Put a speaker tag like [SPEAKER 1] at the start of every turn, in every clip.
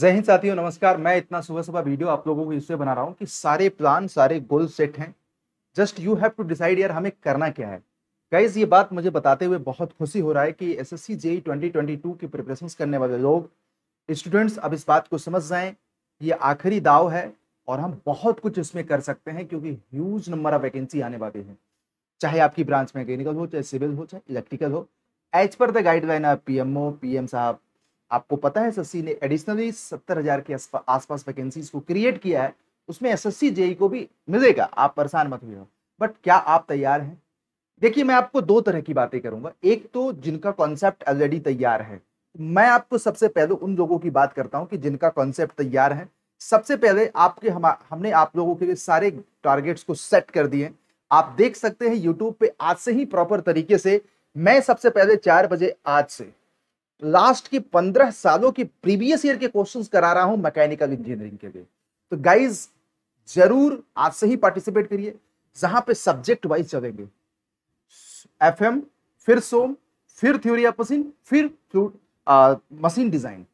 [SPEAKER 1] जय हिंद साथियों नमस्कार मैं इतना सुबह सुबह वीडियो आप लोगों को इससे बना रहा हूँ कि सारे प्लान सारे गोल सेट हैं just you have to decide यार हमें करना क्या है गाइज ये बात मुझे बताते हुए बहुत खुशी हो रहा है कि S S C JE twenty twenty two की प्रिपरेशन करने वाले लोग स्टूडेंट्स अब इस बात को समझ जाए ये आखिरी दाव है और हम बहुत कुछ इसमें कर सकते हैं क्योंकि ह्यूज नंबर ऑफ वैकेंसी आने वाले हैं चाहे आपकी ब्रांच मैकेनिकल हो चाहे सिविल हो चाहे इलेक्ट्रिकल हो as per the guideline of P M O P M साहब आपको पता है एसएससी ने एडिशनली सत्तर हजार के आसपास वैकेंसीज को क्रिएट किया है उसमें एसएससी जेई e को भी मिलेगा आप परेशान मत हुए बट क्या आप तैयार हैं देखिए मैं आपको दो तरह की बातें करूंगा एक तो जिनका कॉन्सेप्ट ऑलरेडी तैयार है मैं आपको सबसे पहले उन लोगों की बात करता हूं कि जिनका कॉन्सेप्ट तैयार है सबसे पहले आपके हम हमने आप लोगों के लिए सारे टारगेट्स को सेट कर दिए आप देख सकते हैं यूट्यूब पे आज से ही प्रॉपर तरीके से मैं सबसे पहले चार बजे आज से लास्ट के पंद्रह सालों के प्रीवियस ईयर के क्वेश्चंस करा रहा हूं मैकेनिकल इंजीनियरिंग के लिए तो गाइज जरूर आज से ही पार्टिसिपेट करिए जहां पे सब्जेक्ट वाइज चलेंगे एफएम फिर सोम फिर थ्योरी ऑफ मशीन फिर मशीन डिजाइन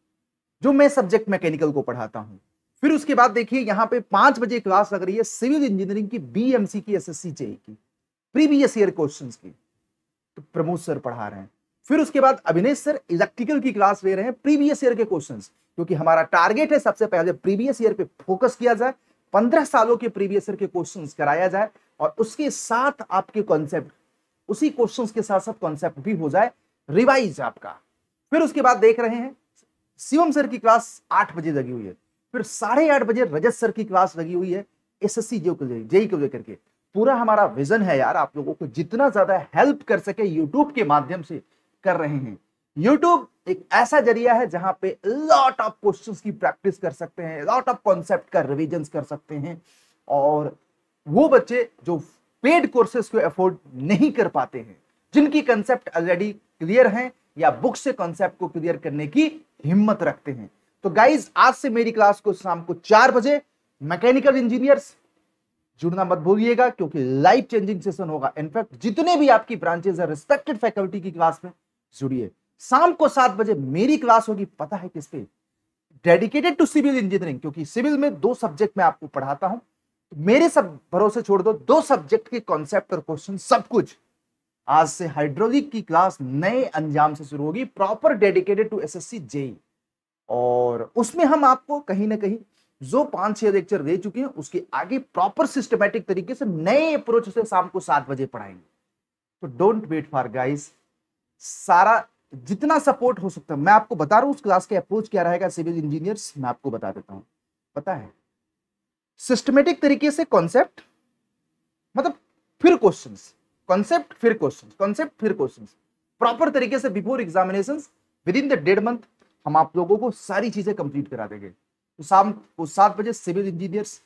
[SPEAKER 1] जो मैं सब्जेक्ट मैकेनिकल को पढ़ाता हूं फिर उसके बाद देखिए यहां पे पांच बजे क्लास लग रही है सिविल इंजीनियरिंग की बीएमसी की एसएससी जेई e की प्रीवियस ईयर क्वेश्चंस की तो प्रमोद सर पढ़ा रहे हैं फिर उसके बाद अभिनेश सर इलेक्ट्रिकल की क्लास ले रहे हैं प्रीवियस ईयर के क्वेश्चंस क्योंकि हमारा टारगेट है सबसे पहले प्रीवियस ईयर पे फोकस किया जाए पंद्रह सालों के प्रीवियस ईयर के क्वेश्चंस कराया जाए और उसके साथ आपके कॉन्सेप्ट उसी क्वेश्चंस के साथ साथ कॉन्सेप्ट भी हो जाए रिवाइज आपका फिर उसके बाद देख रहे हैं शिवम सर की क्लास आठ बजे लगी हुई है फिर साढ़े बजे रजत सर की क्लास लगी हुई है एस एस सी जो जेई को लेकर के पूरा हमारा विजन है यार आप लोगों को जितना ज्यादा हेल्प कर सके यूट्यूब के माध्यम से कर रहे हैं यूट्यूब एक ऐसा जरिया है जहां पे लॉट ऑफ क्वेश्चन की प्रैक्टिस कर सकते हैं लॉट ऑफ कॉन्सेप्ट का रिविजन कर सकते हैं और वो बच्चे जो पेड कोर्सेस को अफोर्ड नहीं कर पाते हैं जिनकी कंसेप्ट ऑलरेडी क्लियर हैं या बुक से कॉन्सेप्ट को क्लियर करने की हिम्मत रखते हैं तो गाइज आज से मेरी क्लास को शाम को चार बजे मैकेनिकल इंजीनियर्स जुड़ना मत भूलिएगा क्योंकि लाइफ चेंजिंग सेशन होगा इनफैक्ट जितने भी आपकी ब्रांचेस है रिस्पेक्टेड फैकल्टी की क्लास में जुड़िए शाम को सात बजे मेरी क्लास होगी पता है किस पे डेडिकेटेड टू सिविल इंजीनियरिंग क्योंकि सिविल में दो सब्जेक्ट में आपको पढ़ाता हूं तो मेरे सब भरोसे छोड़ दो दो सब्जेक्ट के कॉन्सेप्ट और क्वेश्चन सब कुछ आज से हाइड्रोलिक की क्लास नए अंजाम से शुरू होगी proper dedicated to SSC JE और उसमें हम आपको कहीं ना कहीं जो पांच छह लेक्चर दे चुके हैं उसके आगे प्रॉपर सिस्टमेटिक तरीके से नए अप्रोच से शाम को सात बजे पढ़ाएंगे तो डोंट वेट फॉर गाइस सारा जितना सपोर्ट हो सकता है मैं आपको बता रहा हूं उस क्लास के अप्रोच क्या रहेगा सिविल इंजीनियर्स मैं आपको बता देता हूं पता है सिस्टमेटिक तरीके से कॉन्सेप्ट मतलब फिर क्वेश्चन कॉन्सेप्ट फिर क्वेश्चन कॉन्सेप्ट फिर क्वेश्चन प्रॉपर तरीके से before examination within the डेढ़ मंथ हम आप लोगों को सारी चीजें कंप्लीट करा देंगे तो शाम को सात बजे सिविल इंजीनियर्स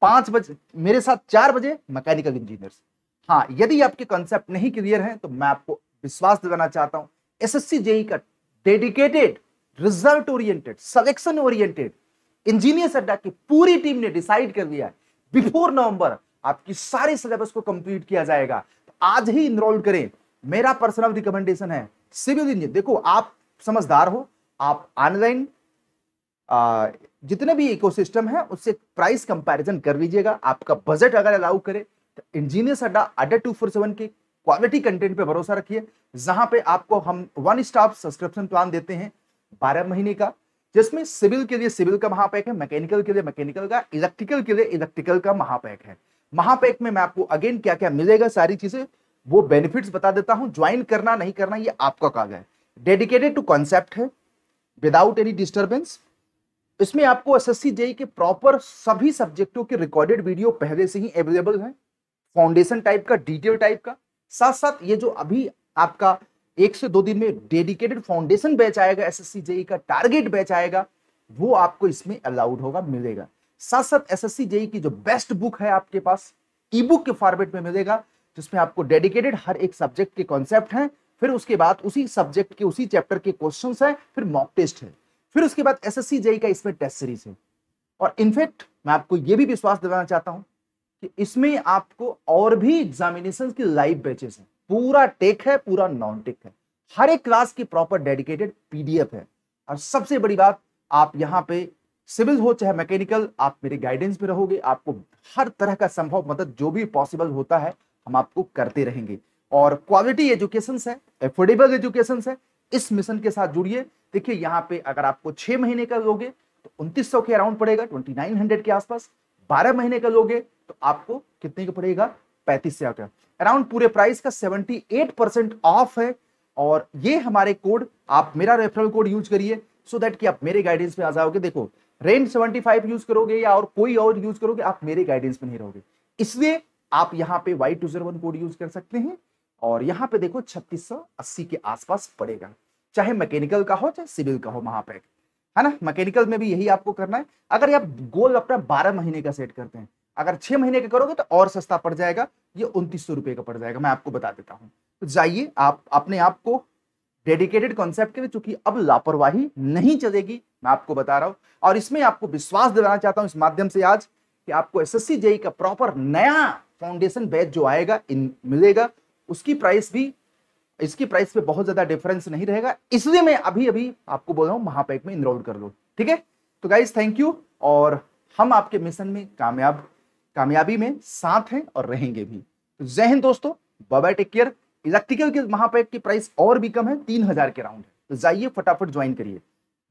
[SPEAKER 1] पांच बजे मेरे साथ चार बजे मैकेनिकल इंजीनियर्स हाँ यदि आपके कॉन्सेप्ट नहीं क्लियर हैं तो मैं आपको विश्वास दिलाना चाहता हूं एसएससी जेई e का dedicated result oriented selection oriented engineer Adda की पूरी टीम ने डिसाइड कर लिया है बिफोर नवंबर आपकी सारी सिलेबस को कंप्लीट किया जाएगा तो आज ही इनरोल करें मेरा पर्सनल रिकमेंडेशन है सिविल इंजीनियर देखो आप समझदार हो आप ऑनलाइन जितने भी इकोसिस्टम है उससे प्राइस कंपैरिजन कर लीजिएगा आपका बजट अगर अलाउ करे तो engineer Adda Adda two four seven की क्वालिटी कंटेंट पे भरोसा रखिए जहां पे आपको हम वन स्टॉप सब्सक्रिप्शन प्लान देते हैं बारह महीने का जिसमें सिविल के लिए सिविल का महापैक है मैकेनिकल के लिए मैकेनिकल का इलेक्ट्रिकल के लिए इलेक्ट्रिकल का महापैक है महापैक में मैं आपको अगेन क्या क्या मिलेगा सारी चीजें वो बेनिफिट्स बता देता हूँ ज्वाइन करना नहीं करना ये आपका काग है डेडिकेटेड टू कॉन्सेप्ट है विदाउट एनी डिस्टर्बेंस इसमें आपको एस एस के प्रॉपर सभी सब्जेक्टों के रिकॉर्डेड वीडियो पहले से ही अवेलेबल है फाउंडेशन टाइप का डिटेल टाइप का साथ साथ ये जो अभी आपका एक से दो दिन में डेडिकेटेड फाउंडेशन बैच आएगा एस एस जेई e का टारगेट बैच आएगा वो आपको इसमें अलाउड होगा मिलेगा साथ साथ एस एस जेई की जो बेस्ट बुक है आपके पास ई बुक के फॉर्मेट में मिलेगा जिसमें आपको डेडिकेटेड हर एक सब्जेक्ट के कॉन्सेप्ट हैं फिर उसके बाद उसी सब्जेक्ट के उसी चैप्टर के क्वेश्चन है फिर मॉक टेस्ट है फिर उसके बाद एस एस जेई का इसमें टेस्ट सीरीज है और इनफेक्ट मैं आपको यह भी विश्वास दिलाना चाहता हूँ कि इसमें आपको और भी एग्जामिनेशन की लाइव बैचेस हैं पूरा टेक है पूरा नॉन टेक है हर एक क्लास की प्रॉपर डेडिकेटेड पीडीएफ है और सबसे बड़ी बात आप यहाँ पे सिविल हो चाहे मैकेनिकल आप मेरे गाइडेंस में रहोगे आपको हर तरह का संभव मदद जो भी पॉसिबल होता है हम आपको करते रहेंगे और क्वालिटी एजुकेशन है एफोर्डेबल एजुकेशन है इस मिशन के साथ जुड़िए देखिए यहाँ पे अगर आपको छह महीने का लोगे तो उनतीस के अराउंड पड़ेगा ट्वेंटी के आसपास बारह महीने का लोगे तो आपको कितने का पड़ेगा पैंतीस हजार का अराउंड पूरे प्राइस का सेवेंटी एट परसेंट ऑफ है और ये हमारे कोड आप मेरा रेफरल कोड यूज करिए सो दैट कि आप मेरे गाइडेंस में आ जाओगे देखो रेंट सेवेंटी फाइव यूज करोगे या और कोई और यूज करोगे आप मेरे गाइडेंस में नहीं रहोगे इसलिए आप यहाँ पे Y two zero code use कर सकते हैं और यहाँ पे देखो छत्तीस के आसपास पड़ेगा चाहे मैकेनिकल का हो चाहे सिविल का हो महापैक है ना मैकेनिकल में भी यही आपको करना है अगर आप गोल अपना बारह महीने का सेट करते हैं अगर छह महीने का करोगे तो और सस्ता पड़ जाएगा ये उन्तीस सौ रुपये का पड़ जाएगा मैं आपको बता देता हूँ तो जाइए आप अपने आप को डेडिकेटेड कॉन्सेप्ट के लिए चूंकि अब लापरवाही नहीं चलेगी मैं आपको बता रहा हूँ और इसमें आपको विश्वास दिलाना चाहता हूँ इस माध्यम से आज कि आपको एस एस e का प्रॉपर नया फाउंडेशन बैच जो आएगा इन मिलेगा उसकी प्राइस भी इसकी प्राइस पे बहुत ज्यादा डिफरेंस नहीं रहेगा इसलिए मैं अभी अभी आपको बोल रहा हूँ महापैक में इनरोल कर लो ठीक है तो गाइज थैंक यू और हम आपके मिशन में कामयाब कामयाबी में साथ हैं और रहेंगे भी तो जय हिंद दोस्तों बाबा टेक केयर इलेक्ट्रिकल के महापैक की प्राइस और भी कम है तीन हजार के राउंड तो जाइए फटाफट ज्वाइन करिए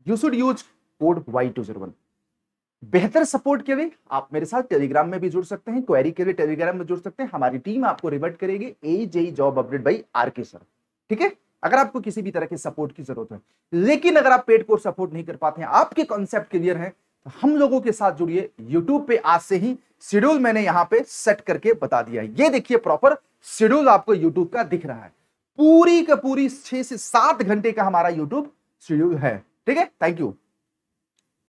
[SPEAKER 1] you should use code Y two zero one बेहतर सपोर्ट के लिए आप मेरे साथ टेलीग्राम में भी जुड़ सकते हैं क्वेरी के लिए टेलीग्राम में जुड़ सकते हैं हमारी टीम आपको रिवर्ट करेगी A JE job update by R K sir ठीक है अगर आपको किसी भी तरह के सपोर्ट की जरूरत है लेकिन अगर आप पेड कोर्स सपोर्ट नहीं कर पाते हैं आपके कॉन्सेप्ट क्लियर है तो हम लोगों के साथ जुड़िए यूट्यूब पे आज से ही शेड्यूल मैंने यहाँ पे सेट करके बता दिया है ये देखिए प्रॉपर शेड्यूल आपको यूट्यूब का दिख रहा है पूरी का पूरी छह से सात घंटे का हमारा यूट्यूब शेड्यूल है ठीक है थैंक यू